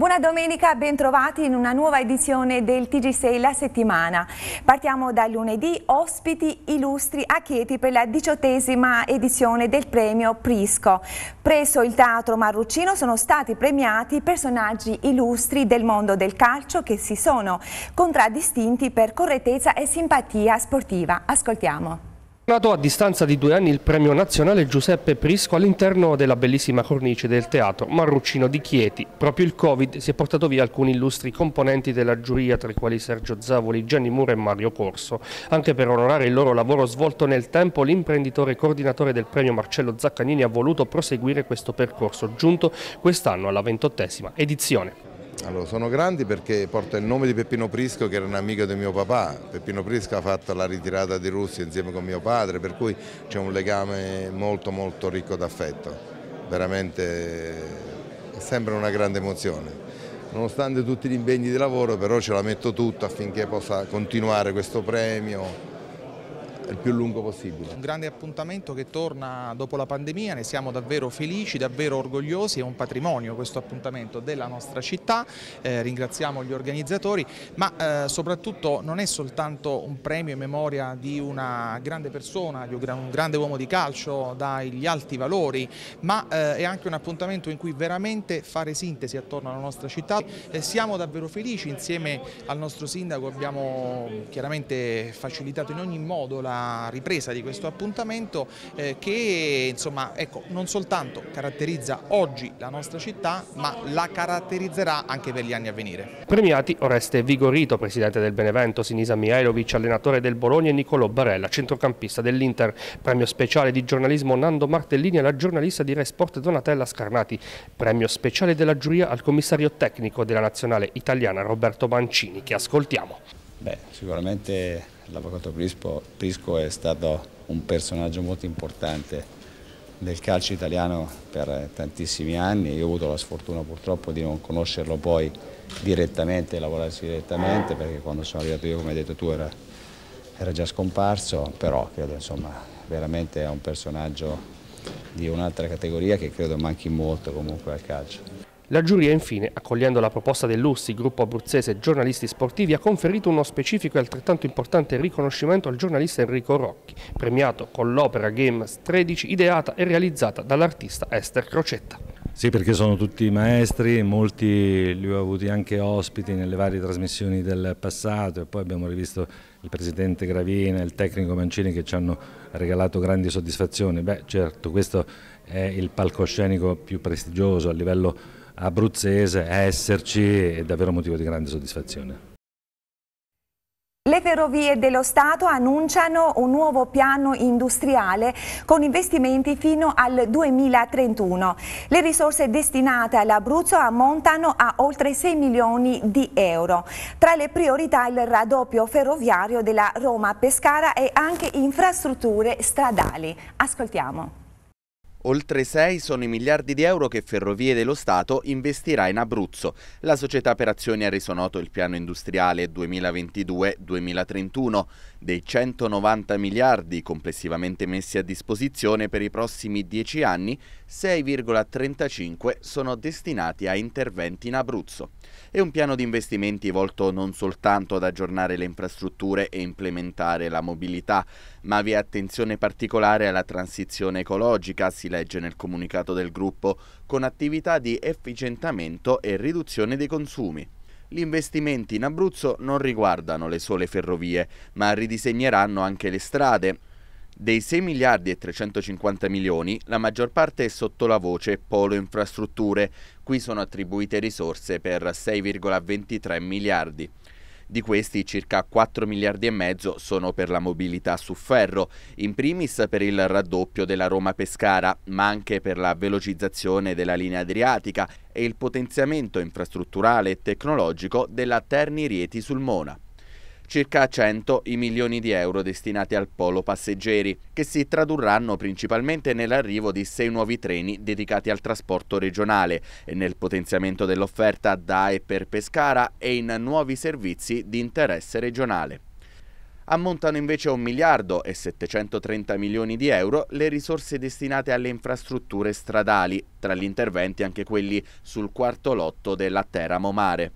Buona domenica, bentrovati in una nuova edizione del TG6 La Settimana. Partiamo dal lunedì, ospiti illustri a Chieti per la diciottesima edizione del premio Prisco. Presso il Teatro Marruccino sono stati premiati personaggi illustri del mondo del calcio che si sono contraddistinti per correttezza e simpatia sportiva. Ascoltiamo. Nato a distanza di due anni il premio nazionale Giuseppe Prisco all'interno della bellissima cornice del teatro Marruccino di Chieti. Proprio il Covid si è portato via alcuni illustri componenti della giuria, tra i quali Sergio Zavoli, Gianni Mura e Mario Corso. Anche per onorare il loro lavoro svolto nel tempo, l'imprenditore coordinatore del premio Marcello Zaccanini ha voluto proseguire questo percorso, giunto quest'anno alla ventottesima edizione. Allora, sono grandi perché porta il nome di Peppino Prisco che era un amico di mio papà. Peppino Prisco ha fatto la ritirata di Russia insieme con mio padre, per cui c'è un legame molto molto ricco d'affetto. Veramente è eh, sempre una grande emozione. Nonostante tutti gli impegni di lavoro però ce la metto tutta affinché possa continuare questo premio il più lungo possibile. Un grande appuntamento che torna dopo la pandemia, ne siamo davvero felici, davvero orgogliosi, è un patrimonio questo appuntamento della nostra città, eh, ringraziamo gli organizzatori, ma eh, soprattutto non è soltanto un premio in memoria di una grande persona, di un grande uomo di calcio dagli alti valori, ma eh, è anche un appuntamento in cui veramente fare sintesi attorno alla nostra città. siamo davvero felici, insieme al nostro sindaco abbiamo chiaramente facilitato in ogni modo la ripresa di questo appuntamento eh, che insomma, ecco, non soltanto caratterizza oggi la nostra città ma la caratterizzerà anche per gli anni a venire. Premiati Oreste Vigorito, presidente del Benevento, Sinisa Mihailovic, allenatore del Bologna e Niccolò Barella, centrocampista dell'Inter. Premio speciale di giornalismo Nando Martellini alla giornalista di Re Sport Donatella Scarnati. Premio speciale della giuria al commissario tecnico della nazionale italiana Roberto Mancini che ascoltiamo. Beh, sicuramente l'avvocato Prisco, Prisco è stato un personaggio molto importante nel calcio italiano per tantissimi anni, io ho avuto la sfortuna purtroppo di non conoscerlo poi direttamente, lavorarsi direttamente, perché quando sono arrivato io, come hai detto tu, era, era già scomparso, però credo insomma veramente è un personaggio di un'altra categoria che credo manchi molto comunque al calcio. La giuria infine, accogliendo la proposta dell'USSI, gruppo abruzzese giornalisti sportivi, ha conferito uno specifico e altrettanto importante riconoscimento al giornalista Enrico Rocchi, premiato con l'opera Games 13 ideata e realizzata dall'artista Esther Crocetta. Sì, perché sono tutti maestri, molti li ho avuti anche ospiti nelle varie trasmissioni del passato e poi abbiamo rivisto il presidente Gravina, il tecnico Mancini che ci hanno regalato grandi soddisfazioni. Beh certo, questo è il palcoscenico più prestigioso a livello abruzzese esserci è davvero motivo di grande soddisfazione. Le ferrovie dello Stato annunciano un nuovo piano industriale con investimenti fino al 2031. Le risorse destinate all'Abruzzo ammontano a oltre 6 milioni di euro. Tra le priorità il raddoppio ferroviario della Roma-Pescara e anche infrastrutture stradali. Ascoltiamo. Oltre 6 sono i miliardi di euro che Ferrovie dello Stato investirà in Abruzzo. La società per azioni ha reso noto il piano industriale 2022-2031 dei 190 miliardi complessivamente messi a disposizione per i prossimi 10 anni, 6,35 sono destinati a interventi in Abruzzo e un piano di investimenti volto non soltanto ad aggiornare le infrastrutture e implementare la mobilità, ma vi è attenzione particolare alla transizione ecologica, si legge nel comunicato del gruppo, con attività di efficientamento e riduzione dei consumi. Gli investimenti in Abruzzo non riguardano le sole ferrovie, ma ridisegneranno anche le strade, dei 6 miliardi e 350 milioni, la maggior parte è sotto la voce Polo Infrastrutture, cui sono attribuite risorse per 6,23 miliardi. Di questi circa 4 miliardi e mezzo sono per la mobilità su ferro, in primis per il raddoppio della Roma-Pescara, ma anche per la velocizzazione della linea adriatica e il potenziamento infrastrutturale e tecnologico della Terni-Rieti sul Mona circa 100 i milioni di euro destinati al polo passeggeri, che si tradurranno principalmente nell'arrivo di sei nuovi treni dedicati al trasporto regionale e nel potenziamento dell'offerta da e per Pescara e in nuovi servizi di interesse regionale ammontano invece a 1 miliardo e 730 milioni di euro le risorse destinate alle infrastrutture stradali, tra gli interventi anche quelli sul quarto lotto della Teramo Mare.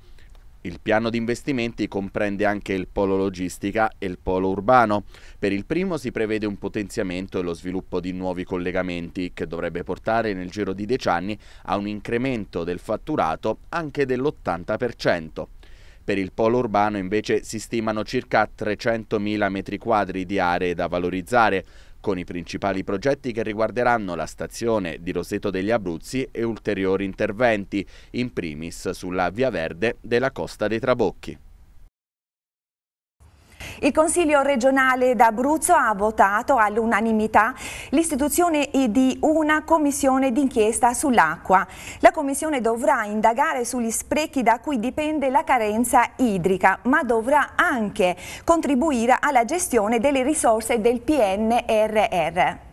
Il piano di investimenti comprende anche il polo logistica e il polo urbano. Per il primo si prevede un potenziamento e lo sviluppo di nuovi collegamenti che dovrebbe portare nel giro di dieci anni a un incremento del fatturato anche dell'80%. Per il polo urbano invece si stimano circa 300.000 m2 di aree da valorizzare, con i principali progetti che riguarderanno la stazione di Roseto degli Abruzzi e ulteriori interventi, in primis sulla via verde della Costa dei Trabocchi. Il Consiglio regionale d'Abruzzo ha votato all'unanimità l'istituzione di una commissione d'inchiesta sull'acqua. La commissione dovrà indagare sugli sprechi da cui dipende la carenza idrica, ma dovrà anche contribuire alla gestione delle risorse del PNRR.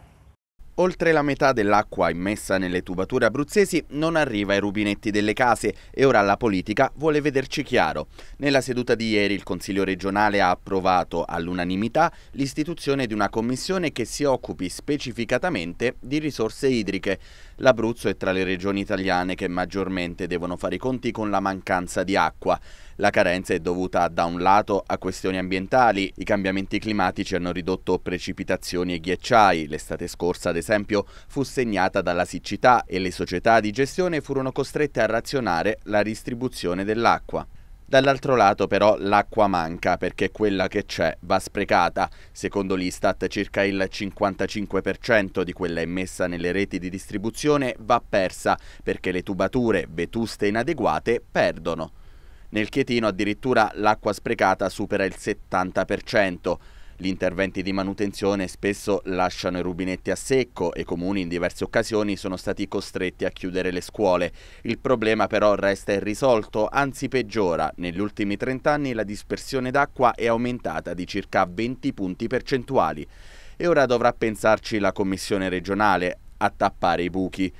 Oltre la metà dell'acqua immessa nelle tubature abruzzesi non arriva ai rubinetti delle case e ora la politica vuole vederci chiaro. Nella seduta di ieri il Consiglio regionale ha approvato all'unanimità l'istituzione di una commissione che si occupi specificatamente di risorse idriche. L'Abruzzo è tra le regioni italiane che maggiormente devono fare i conti con la mancanza di acqua. La carenza è dovuta da un lato a questioni ambientali, i cambiamenti climatici hanno ridotto precipitazioni e ghiacciai, l'estate scorsa ad esempio esempio, fu segnata dalla siccità e le società di gestione furono costrette a razionare la distribuzione dell'acqua. Dall'altro lato però l'acqua manca perché quella che c'è va sprecata. Secondo l'Istat circa il 55% di quella immessa nelle reti di distribuzione va persa perché le tubature vetuste e inadeguate perdono. Nel Chietino addirittura l'acqua sprecata supera il 70%. Gli interventi di manutenzione spesso lasciano i rubinetti a secco e i comuni in diverse occasioni sono stati costretti a chiudere le scuole. Il problema però resta irrisolto, anzi peggiora. Negli ultimi 30 anni la dispersione d'acqua è aumentata di circa 20 punti percentuali. E ora dovrà pensarci la Commissione regionale a tappare i buchi.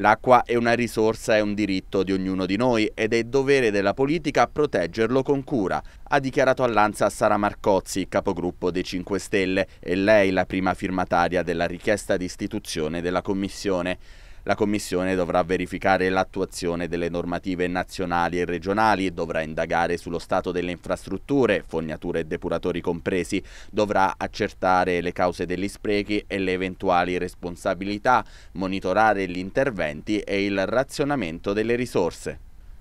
L'acqua è una risorsa e un diritto di ognuno di noi ed è dovere della politica proteggerlo con cura, ha dichiarato all'Anza Sara Marcozzi, capogruppo dei 5 Stelle, e lei la prima firmataria della richiesta di istituzione della Commissione. La Commissione dovrà verificare l'attuazione delle normative nazionali e regionali, dovrà indagare sullo stato delle infrastrutture, fognature e depuratori compresi, dovrà accertare le cause degli sprechi e le eventuali responsabilità, monitorare gli interventi e il razionamento delle risorse.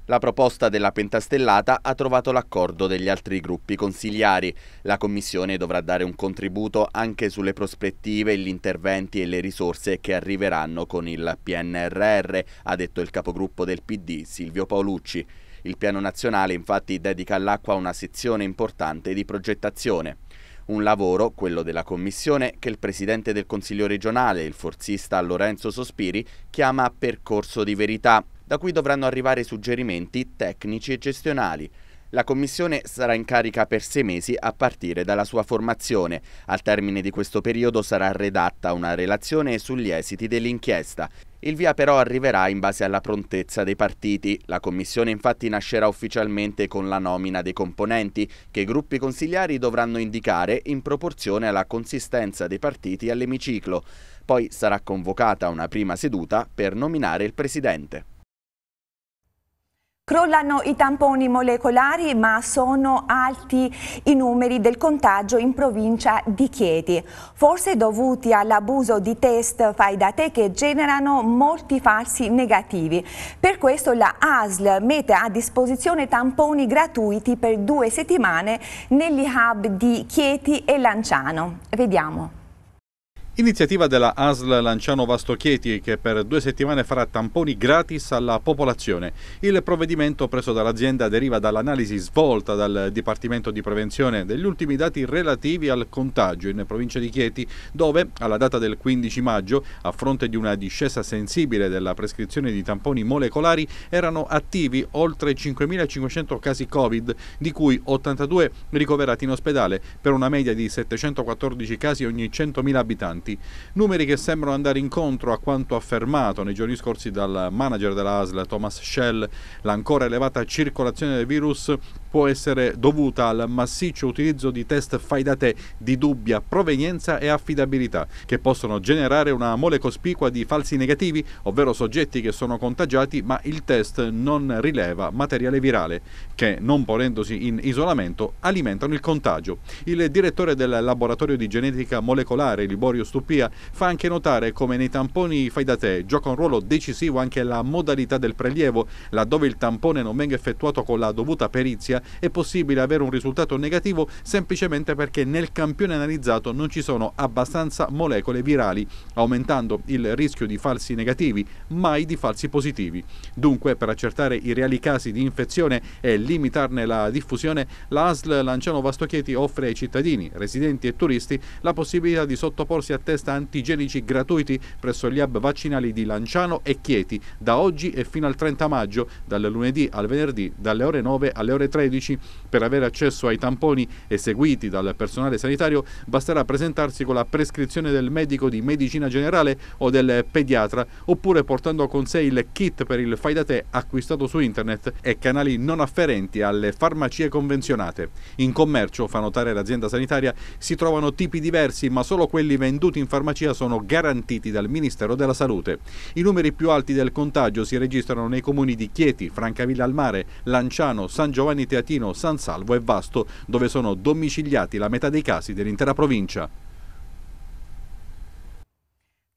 La proposta della pentastellata ha trovato l'accordo degli altri gruppi consigliari. La Commissione dovrà dare un contributo anche sulle prospettive, gli interventi e le risorse che arriveranno con il PNRR, ha detto il capogruppo del PD Silvio Paolucci. Il piano nazionale infatti dedica all'acqua una sezione importante di progettazione. Un lavoro, quello della Commissione, che il Presidente del Consiglio regionale, il forzista Lorenzo Sospiri, chiama percorso di verità da cui dovranno arrivare suggerimenti tecnici e gestionali. La Commissione sarà in carica per sei mesi a partire dalla sua formazione. Al termine di questo periodo sarà redatta una relazione sugli esiti dell'inchiesta. Il via però arriverà in base alla prontezza dei partiti. La Commissione infatti nascerà ufficialmente con la nomina dei componenti che i gruppi consigliari dovranno indicare in proporzione alla consistenza dei partiti all'emiciclo. Poi sarà convocata una prima seduta per nominare il Presidente. Crollano i tamponi molecolari ma sono alti i numeri del contagio in provincia di Chieti, forse dovuti all'abuso di test fai da te che generano molti falsi negativi. Per questo la ASL mette a disposizione tamponi gratuiti per due settimane negli hub di Chieti e Lanciano. Vediamo. Iniziativa della ASL Lanciano Vasto Chieti che per due settimane farà tamponi gratis alla popolazione. Il provvedimento preso dall'azienda deriva dall'analisi svolta dal Dipartimento di Prevenzione degli ultimi dati relativi al contagio in provincia di Chieti dove alla data del 15 maggio a fronte di una discesa sensibile della prescrizione di tamponi molecolari erano attivi oltre 5.500 casi Covid di cui 82 ricoverati in ospedale per una media di 714 casi ogni 100.000 abitanti morti, numeri che sembrano andare incontro a quanto affermato nei giorni scorsi dal manager della ASL Thomas Schell. L'ancora elevata circolazione del virus può essere dovuta al massiccio utilizzo di test fai da te di dubbia provenienza e affidabilità, che possono generare una mole cospicua di falsi negativi, ovvero soggetti che sono contagiati ma il test non rileva materiale virale, che non ponendosi in isolamento alimentano il contagio. Il direttore del laboratorio di genetica molecolare Liborio Studio stupia, fa anche notare come nei tamponi fai da te gioca un ruolo decisivo anche la modalità del prelievo, laddove il tampone non venga effettuato con la dovuta perizia è possibile avere un risultato negativo semplicemente perché nel campione analizzato non ci sono abbastanza molecole virali, aumentando il rischio di falsi negativi, mai di falsi positivi. Dunque, per accertare i reali casi di infezione e limitarne la diffusione, l'ASL Lanciano Vastochieti offre ai cittadini, residenti e turisti la possibilità di sottoporsi a test antigenici gratuiti presso gli hub vaccinali di Lanciano e Chieti da oggi e fino al 30 maggio, dal lunedì al venerdì, dalle ore 9 alle ore 13. Per avere accesso ai tamponi eseguiti dal personale sanitario basterà presentarsi con la prescrizione del medico di medicina generale o del pediatra oppure portando con sé il kit per il fai da te acquistato su internet e canali non afferenti alle farmacie convenzionate. In commercio, fa notare l'azienda sanitaria, si trovano tipi diversi ma solo quelli venduti in farmacia sono garantiti dal Ministero della Salute. I numeri più alti del contagio si registrano nei comuni di Chieti, Francavilla al Mare, Lanciano, San Giovanni Teatino, San Salvo e Vasto, dove sono domiciliati la metà dei casi dell'intera provincia.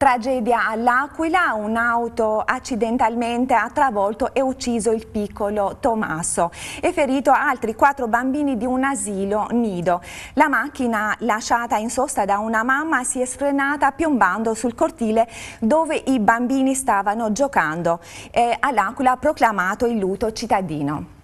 Tragedia all'Aquila, un'auto accidentalmente ha travolto e ucciso il piccolo Tommaso e ferito altri quattro bambini di un asilo nido. La macchina lasciata in sosta da una mamma si è sfrenata piombando sul cortile dove i bambini stavano giocando. All'Aquila ha proclamato il luto cittadino.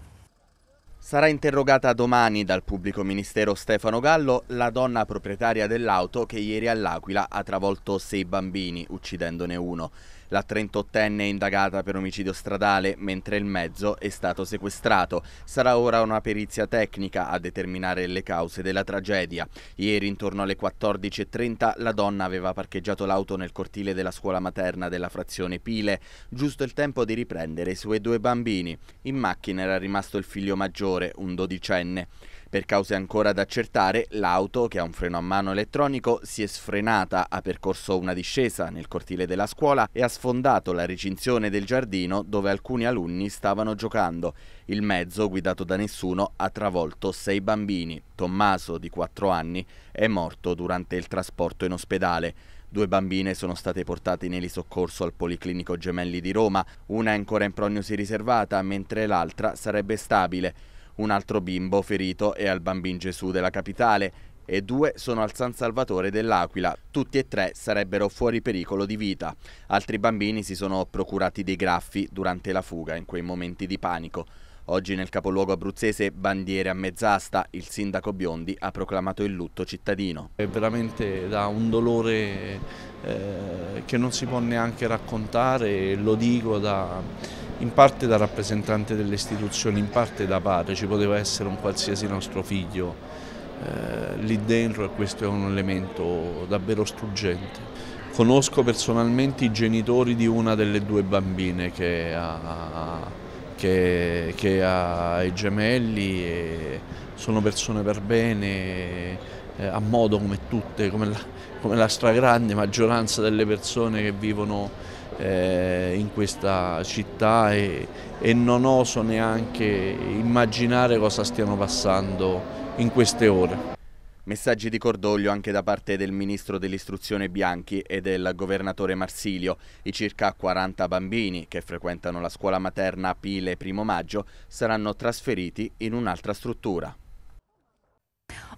Sarà interrogata domani dal pubblico ministero Stefano Gallo la donna proprietaria dell'auto che ieri all'Aquila ha travolto sei bambini, uccidendone uno. La 38enne è indagata per omicidio stradale, mentre il mezzo è stato sequestrato. Sarà ora una perizia tecnica a determinare le cause della tragedia. Ieri intorno alle 14.30 la donna aveva parcheggiato l'auto nel cortile della scuola materna della frazione Pile, giusto il tempo di riprendere i suoi due bambini. In macchina era rimasto il figlio maggiore, un dodicenne. Per cause ancora da accertare, l'auto, che ha un freno a mano elettronico, si è sfrenata, ha percorso una discesa nel cortile della scuola e ha sfondato la recinzione del giardino dove alcuni alunni stavano giocando. Il mezzo, guidato da nessuno, ha travolto sei bambini. Tommaso, di 4 anni, è morto durante il trasporto in ospedale. Due bambine sono state portate in elisoccorso al Policlinico Gemelli di Roma, una è ancora in prognosi riservata, mentre l'altra sarebbe stabile un altro bimbo ferito è al Bambin Gesù della capitale e due sono al San Salvatore dell'Aquila. Tutti e tre sarebbero fuori pericolo di vita. Altri bambini si sono procurati dei graffi durante la fuga in quei momenti di panico. Oggi nel capoluogo abruzzese bandiere a mezz'asta, il sindaco Biondi ha proclamato il lutto cittadino. È veramente da un dolore eh, che non si può neanche raccontare, lo dico da in parte da rappresentante delle istituzioni, in parte da padre, ci poteva essere un qualsiasi nostro figlio eh, lì dentro e questo è un elemento davvero struggente. Conosco personalmente i genitori di una delle due bambine che ha, che, che ha i gemelli, e sono persone per bene, eh, a modo come tutte, come la, come la stragrande maggioranza delle persone che vivono eh, in questa città e, e non oso neanche immaginare cosa stiano passando in queste ore. Messaggi di cordoglio anche da parte del ministro dell'istruzione Bianchi e del governatore Marsilio. I circa 40 bambini che frequentano la scuola materna Pile primo maggio saranno trasferiti in un'altra struttura.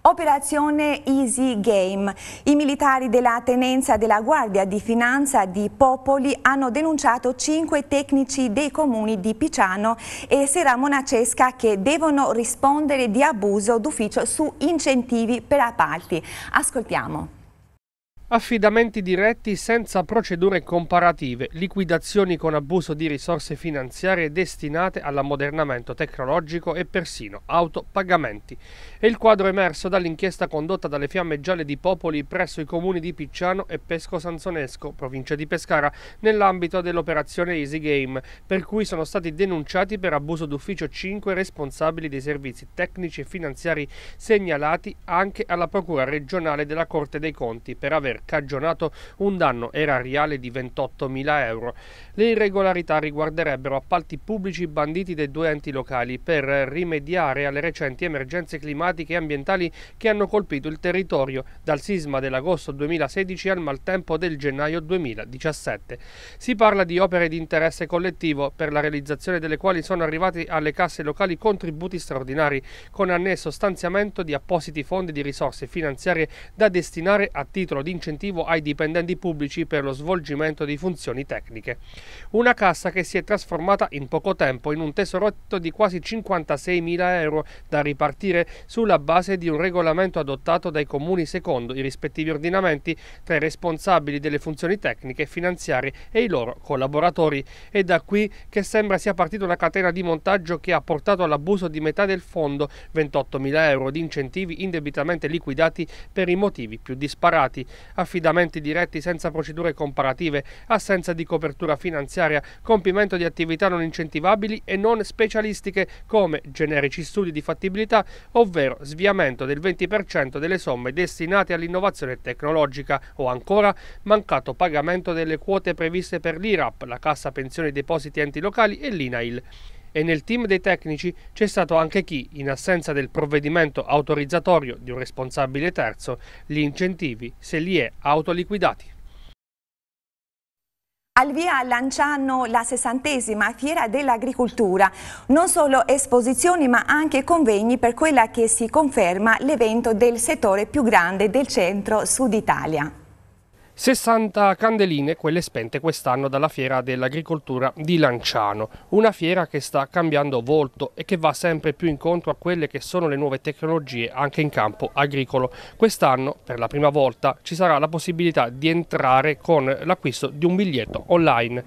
Operazione Easy Game. I militari della tenenza della Guardia di Finanza di Popoli hanno denunciato cinque tecnici dei comuni di Picciano e Sera Monacesca che devono rispondere di abuso d'ufficio su incentivi per appalti. Ascoltiamo. Affidamenti diretti senza procedure comparative, liquidazioni con abuso di risorse finanziarie destinate all'ammodernamento tecnologico e persino autopagamenti. È il quadro emerso dall'inchiesta condotta dalle Fiamme Gialle di Popoli presso i comuni di Picciano e Pesco Sanzonesco, provincia di Pescara, nell'ambito dell'operazione Easy Game, per cui sono stati denunciati per abuso d'ufficio 5 responsabili dei servizi tecnici e finanziari segnalati anche alla Procura regionale della Corte dei Conti per aver cagionato un danno erariale di 28.000 euro. Le irregolarità riguarderebbero appalti pubblici banditi dai due enti locali per rimediare alle recenti emergenze climatiche e ambientali che hanno colpito il territorio dal sisma dell'agosto 2016 al maltempo del gennaio 2017. Si parla di opere di interesse collettivo per la realizzazione delle quali sono arrivati alle casse locali contributi straordinari con annesso stanziamento di appositi fondi di risorse finanziarie da destinare a titolo di incentivo incentivo ai dipendenti pubblici per lo svolgimento di funzioni tecniche. Una cassa che si è trasformata in poco tempo in un tesorotto di quasi 56 mila euro da ripartire sulla base di un regolamento adottato dai comuni secondo i rispettivi ordinamenti tra i responsabili delle funzioni tecniche, e finanziarie e i loro collaboratori. È da qui che sembra sia partita una catena di montaggio che ha portato all'abuso di metà del fondo, 28 mila euro di incentivi indebitamente liquidati per i motivi più disparati affidamenti diretti senza procedure comparative, assenza di copertura finanziaria, compimento di attività non incentivabili e non specialistiche come generici studi di fattibilità, ovvero sviamento del 20% delle somme destinate all'innovazione tecnologica o ancora mancato pagamento delle quote previste per l'IRAP, la Cassa Pensione Depositi Enti Locali e l'INAIL e nel team dei tecnici c'è stato anche chi, in assenza del provvedimento autorizzatorio di un responsabile terzo, gli incentivi se li è autoliquidati. Al via lanciano la sessantesima fiera dell'agricoltura, non solo esposizioni ma anche convegni per quella che si conferma l'evento del settore più grande del centro-sud Italia. 60 candeline, quelle spente quest'anno dalla Fiera dell'Agricoltura di Lanciano, una fiera che sta cambiando volto e che va sempre più incontro a quelle che sono le nuove tecnologie anche in campo agricolo. Quest'anno, per la prima volta, ci sarà la possibilità di entrare con l'acquisto di un biglietto online.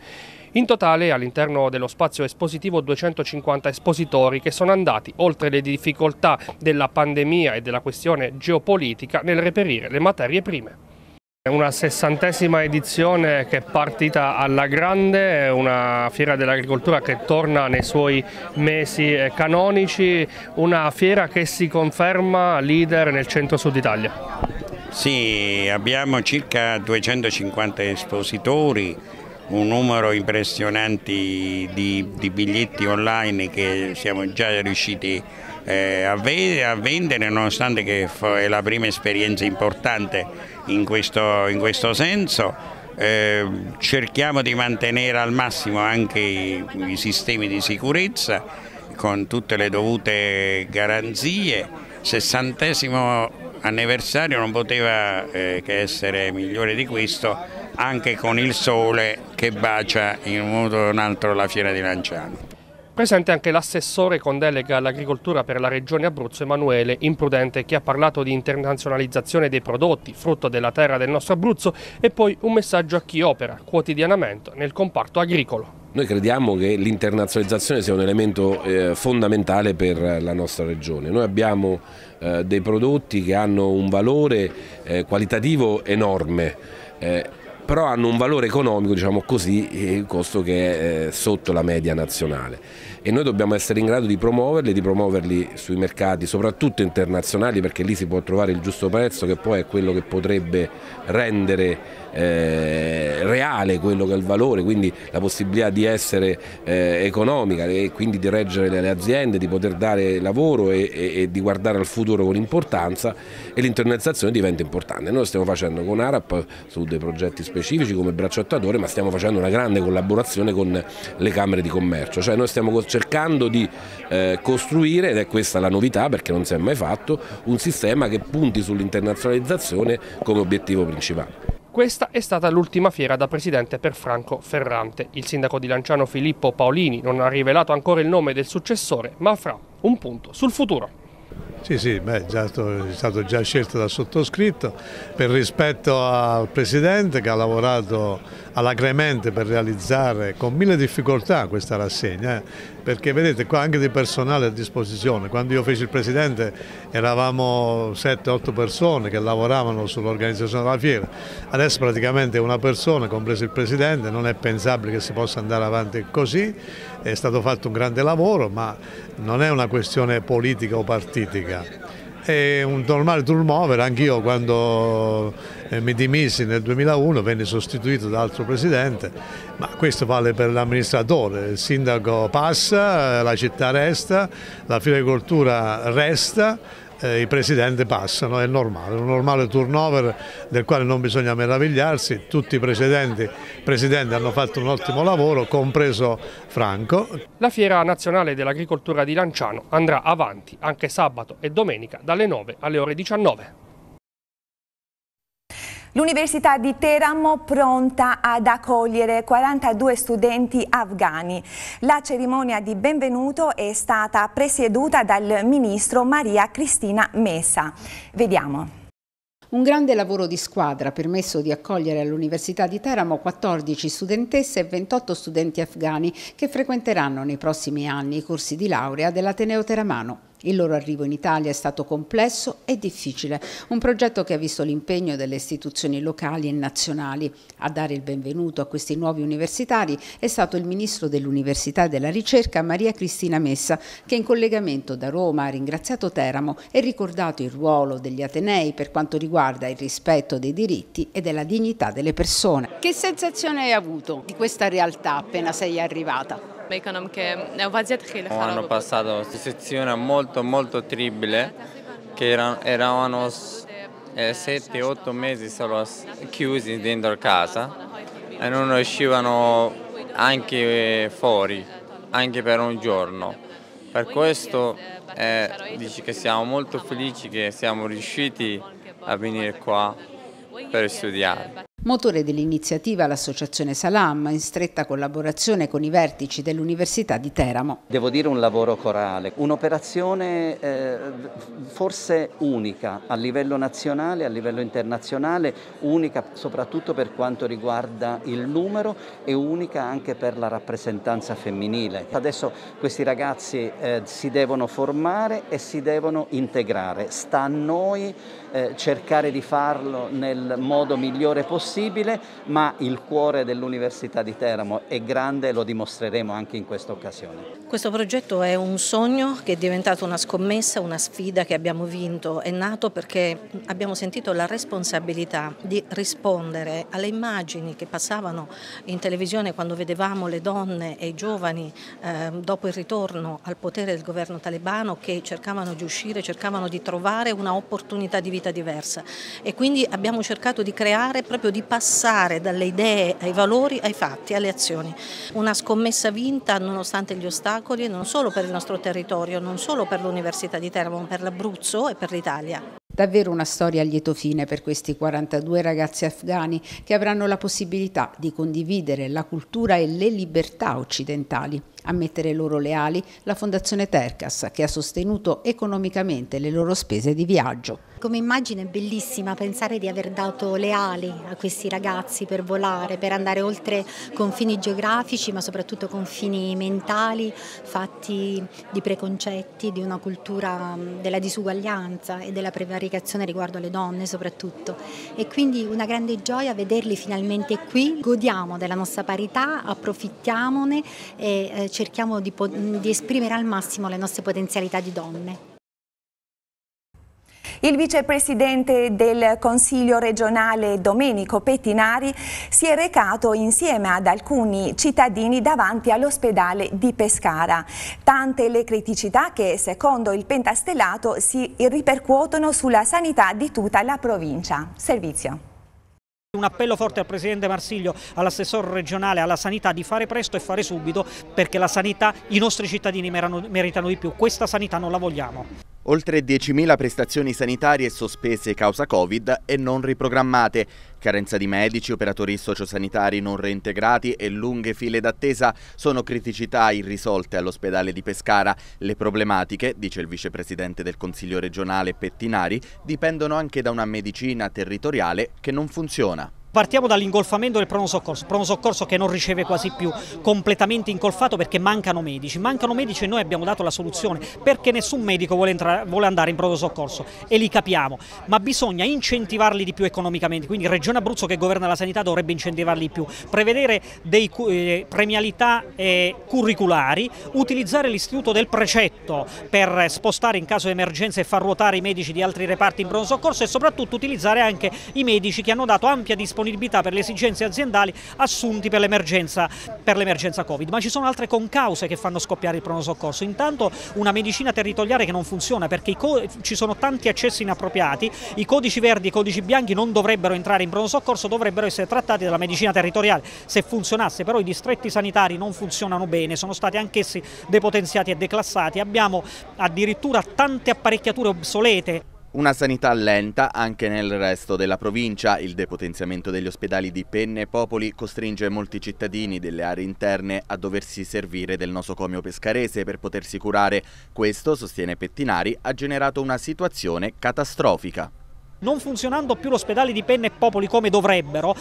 In totale all'interno dello spazio espositivo 250 espositori che sono andati oltre le difficoltà della pandemia e della questione geopolitica nel reperire le materie prime. È una sessantesima edizione che è partita alla grande, una fiera dell'agricoltura che torna nei suoi mesi eh, canonici, una fiera che si conferma leader nel centro-sud Italia. Sì, abbiamo circa 250 espositori, un numero impressionante di, di biglietti online che siamo già riusciti a eh, a, ve- a, vendere nonostante che è la prima esperienza importante in questo, in questo senso. Eh, cerchiamo di mantenere al massimo anche i, i sistemi di sicurezza con tutte le dovute garanzie. 60 anniversario non poteva eh, che essere migliore di questo, anche con il sole che bacia in un modo o in un altro la fiera di Lanciano. Presente anche l'assessore con delega all'agricoltura per la regione Abruzzo Emanuele Imprudente che ha parlato di internazionalizzazione dei prodotti, frutto della terra del nostro Abruzzo e poi un messaggio a chi opera quotidianamente nel comparto agricolo. Noi crediamo che l'internazionalizzazione sia un elemento eh, fondamentale per la nostra regione. Noi abbiamo eh, dei prodotti che hanno un valore eh, qualitativo enorme eh, però hanno un valore economico, diciamo così, costo che è eh, sotto la media nazionale e noi dobbiamo essere in grado di promuoverli, di promuoverli sui mercati, soprattutto internazionali, perché lì si può trovare il giusto prezzo che poi è quello che potrebbe rendere eh, reale quello che è il valore, quindi la possibilità di essere eh, economica e quindi di reggere le aziende, di poter dare lavoro e, e, e di guardare al futuro con importanza e l'internalizzazione diventa importante. Noi lo stiamo facendo con ARAP su dei progetti specifici come bracciottatore, ma stiamo facendo una grande collaborazione con le Camere di Commercio, cioè noi stiamo cercando di eh, costruire, ed è questa la novità perché non si è mai fatto, un sistema che punti sull'internazionalizzazione come obiettivo principale. Questa è stata l'ultima fiera da presidente per Franco Ferrante. Il sindaco di Lanciano Filippo Paolini non ha rivelato ancora il nome del successore, ma farà un punto sul futuro. Sì, sì, beh, è stato già scelto dal sottoscritto per rispetto al Presidente che ha lavorato alacremente per realizzare con mille difficoltà questa rassegna, eh? perché vedete qua anche di personale a disposizione, quando io feci il presidente eravamo 7-8 persone che lavoravano sull'organizzazione della fiera, adesso praticamente una persona, compreso il presidente, non è pensabile che si possa andare avanti così, è stato fatto un grande lavoro ma non è una questione politica o partitica è un normale turnover, anch'io quando eh, mi dimisi nel 2001 venne sostituito da altro presidente, ma questo vale per l'amministratore, il sindaco passa, la città resta, la filicoltura resta, i presidenti passano, è normale, è un normale turnover del quale non bisogna meravigliarsi, tutti i precedenti presidenti hanno fatto un ottimo lavoro, compreso Franco. La Fiera Nazionale dell'Agricoltura di Lanciano andrà avanti anche sabato e domenica dalle 9 alle ore 19. L'Università di Teramo pronta ad accogliere 42 studenti afghani. La cerimonia di benvenuto è stata presieduta dal ministro Maria Cristina Messa. Vediamo. Un grande lavoro di squadra ha permesso di accogliere all'Università di Teramo 14 studentesse e 28 studenti afghani che frequenteranno nei prossimi anni i corsi di laurea dell'Ateneo Teramano. Il loro arrivo in Italia è stato complesso e difficile, un progetto che ha visto l'impegno delle istituzioni locali e nazionali. A dare il benvenuto a questi nuovi universitari è stato il ministro dell'Università e della Ricerca Maria Cristina Messa, che in collegamento da Roma ha ringraziato Teramo e ricordato il ruolo degli Atenei per quanto riguarda il rispetto dei diritti e della dignità delle persone. Che sensazione hai avuto di questa realtà appena sei arrivata? میکنم که وضعیت خیلی خراب L'anno situazione molto molto terribile che eravamo 7-8 eh, mesi solo chiusi dentro casa e non uscivano anche fuori, anche per un giorno. Per questo eh, dici che siamo molto felici che siamo riusciti a venire qua per studiare. Motore dell'iniziativa l'Associazione Salam in stretta collaborazione con i vertici dell'Università di Teramo. Devo dire un lavoro corale, un'operazione eh, forse unica a livello nazionale, a livello internazionale, unica soprattutto per quanto riguarda il numero e unica anche per la rappresentanza femminile. Adesso questi ragazzi eh, si devono formare e si devono integrare, sta a noi eh, cercare di farlo nel modo migliore possibile possibile, ma il cuore dell'Università di Teramo è grande e lo dimostreremo anche in questa occasione. Questo progetto è un sogno che è diventato una scommessa, una sfida che abbiamo vinto, è nato perché abbiamo sentito la responsabilità di rispondere alle immagini che passavano in televisione quando vedevamo le donne e i giovani eh, dopo il ritorno al potere del governo talebano che cercavano di uscire, cercavano di trovare un'opportunità di vita diversa e quindi abbiamo cercato di creare proprio di passare dalle idee ai valori, ai fatti, alle azioni. Una scommessa vinta nonostante gli ostacoli, non solo per il nostro territorio, non solo per l'Università di Teramo, ma per l'Abruzzo e per l'Italia. Davvero una storia a lieto fine per questi 42 ragazzi afghani che avranno la possibilità di condividere la cultura e le libertà occidentali. A mettere loro le ali la Fondazione Tercas, che ha sostenuto economicamente le loro spese di viaggio. Come immagine è bellissima pensare di aver dato le ali a questi ragazzi per volare, per andare oltre confini geografici, ma soprattutto confini mentali, fatti di preconcetti, di una cultura mm, della disuguaglianza e della prevaricazione riguardo alle donne soprattutto. E quindi una grande gioia vederli finalmente qui, godiamo della nostra parità, approfittiamone e eh, cerchiamo di, mm, di esprimere al massimo le nostre potenzialità di donne. Il vicepresidente del Consiglio regionale Domenico Pettinari si è recato insieme ad alcuni cittadini davanti all'ospedale di Pescara. Tante le criticità che, secondo il Pentastellato, si ripercuotono sulla sanità di tutta la provincia. Servizio. Un appello forte al Presidente Marsiglio, all'assessore regionale, alla sanità di fare presto e fare subito perché la sanità, i nostri cittadini meritano di più, questa sanità non la vogliamo. Oltre 10.000 prestazioni sanitarie sospese causa Covid e non riprogrammate, carenza di medici, operatori sociosanitari non reintegrati e lunghe file d'attesa sono criticità irrisolte all'ospedale di Pescara. Le problematiche, dice il vicepresidente del Consiglio regionale Pettinari, dipendono anche da una medicina territoriale che non funziona. Partiamo dall'ingolfamento del prono soccorso, prono soccorso che non riceve quasi più, completamente ingolfato perché mancano medici, mancano medici e noi abbiamo dato la soluzione perché nessun medico vuole, entrare, vuole andare in prono soccorso e li capiamo, ma bisogna incentivarli di più economicamente, quindi Regione Abruzzo che governa la sanità dovrebbe incentivarli di più, prevedere dei eh, premialità eh, curriculari, utilizzare l'istituto del precetto per spostare in caso di emergenza e far ruotare i medici di altri reparti in prono soccorso e soprattutto utilizzare anche i medici che hanno dato ampia disponibilità disponibilità per le esigenze aziendali assunti per l'emergenza Covid. Ma ci sono altre concause che fanno scoppiare il pronto soccorso. Intanto una medicina territoriale che non funziona perché ci sono tanti accessi inappropriati, i codici verdi e i codici bianchi non dovrebbero entrare in pronto soccorso, dovrebbero essere trattati dalla medicina territoriale. Se funzionasse però i distretti sanitari non funzionano bene, sono stati anch'essi depotenziati e declassati, abbiamo addirittura tante apparecchiature obsolete. Una sanità lenta anche nel resto della provincia. Il depotenziamento degli ospedali di Penne e Popoli costringe molti cittadini delle aree interne a doversi servire del nosocomio pescarese per potersi curare. Questo, sostiene Pettinari, ha generato una situazione catastrofica. Non funzionando più l'ospedale di Penne e Popoli come dovrebbero,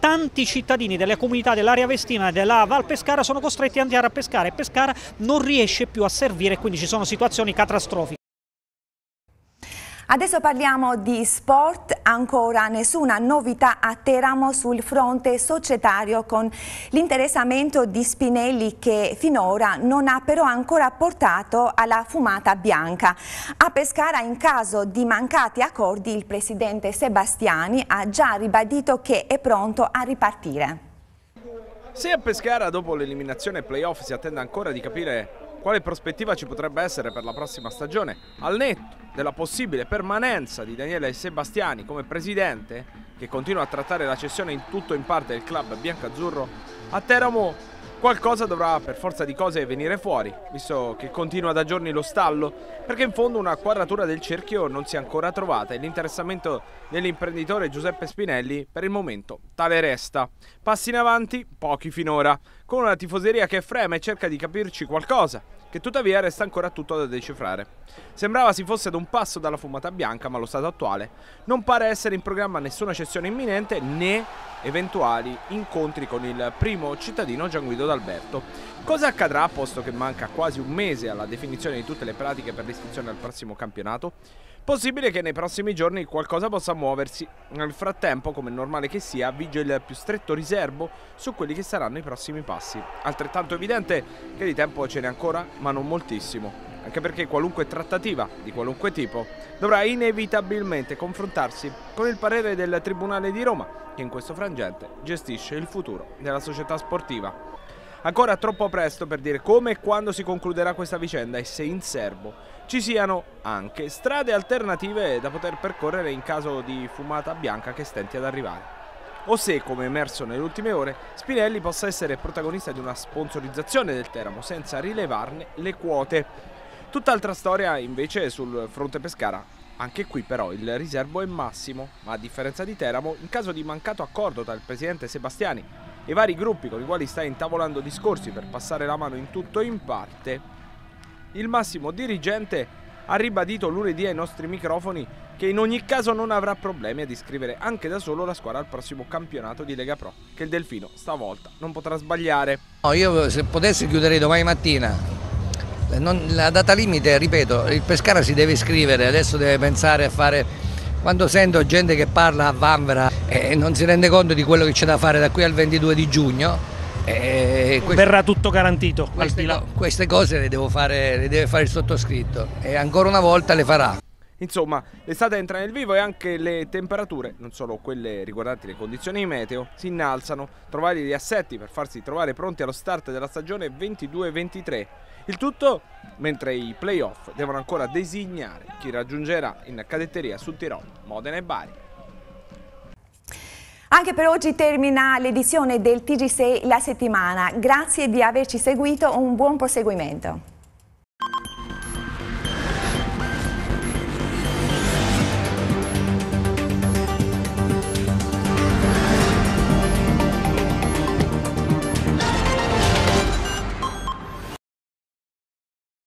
tanti cittadini delle comunità dell'area vestina e della Val Pescara sono costretti ad andare a pescare e Pescara non riesce più a servire, quindi ci sono situazioni catastrofiche. Adesso parliamo di sport, ancora nessuna novità a Teramo sul fronte societario con l'interessamento di Spinelli che finora non ha però ancora portato alla fumata bianca. A Pescara in caso di mancati accordi il presidente Sebastiani ha già ribadito che è pronto a ripartire. Se a Pescara dopo l'eliminazione playoff si attende ancora di capire quale prospettiva ci potrebbe essere per la prossima stagione, al netto della possibile permanenza di Daniele Sebastiani come presidente, che continua a trattare la cessione in tutto e in parte del club biancazzurro, a Teramo qualcosa dovrà per forza di cose venire fuori, visto che continua da giorni lo stallo, perché in fondo una quadratura del cerchio non si è ancora trovata e l'interessamento dell'imprenditore Giuseppe Spinelli per il momento tale resta. Passi in avanti, pochi finora, con una tifoseria che frema e cerca di capirci qualcosa, che tuttavia resta ancora tutto da decifrare. Sembrava si fosse ad un passo dalla fumata bianca, ma allo stato attuale non pare essere in programma nessuna cessione imminente né eventuali incontri con il primo cittadino Gianguido D'Alberto. Cosa accadrà posto che manca quasi un mese alla definizione di tutte le pratiche per l'iscrizione al prossimo campionato? Possibile che nei prossimi giorni qualcosa possa muoversi. Nel frattempo, come normale che sia, vige il più stretto riservo su quelli che saranno i prossimi passi. Altrettanto evidente che di tempo ce n'è ancora, ma non moltissimo anche perché qualunque trattativa, di qualunque tipo, dovrà inevitabilmente confrontarsi con il parere del Tribunale di Roma, che in questo frangente gestisce il futuro della società sportiva. Ancora troppo presto per dire come e quando si concluderà questa vicenda e se in serbo ci siano anche strade alternative da poter percorrere in caso di fumata bianca che stenti ad arrivare. O se, come emerso nelle ultime ore, Spinelli possa essere protagonista di una sponsorizzazione del Teramo senza rilevarne le quote. Tutt'altra storia invece sul fronte Pescara. Anche qui però il riservo è massimo, ma a differenza di Teramo, in caso di mancato accordo tra il presidente Sebastiani i vari gruppi con i quali sta intavolando discorsi per passare la mano in tutto o in parte, il massimo dirigente ha ribadito lunedì ai nostri microfoni che in ogni caso non avrà problemi ad iscrivere anche da solo la squadra al prossimo campionato di Lega Pro, che il Delfino stavolta non potrà sbagliare. No, io se potessi chiuderei domani mattina. Eh, non, la data limite, ripeto, il Pescara si deve iscrivere, adesso deve pensare a fare quando sento gente che parla a Vanvera e eh, non si rende conto di quello che c'è da fare da qui al 22 di giugno, eh, eh queste, Verrà tutto garantito. Queste, queste cose le, fare, le deve fare il sottoscritto e ancora una volta le farà. Insomma, l'estate entra nel vivo e anche le temperature, non solo quelle riguardanti le condizioni meteo, si innalzano. Trovare gli assetti per farsi trovare pronti allo start della stagione 22-23. Il tutto mentre i playoff devono ancora designare chi raggiungerà in cadetteria sul Tirol, Modena e Bari. Anche per oggi termina l'edizione del TG6 La Settimana. Grazie di averci seguito, un buon proseguimento.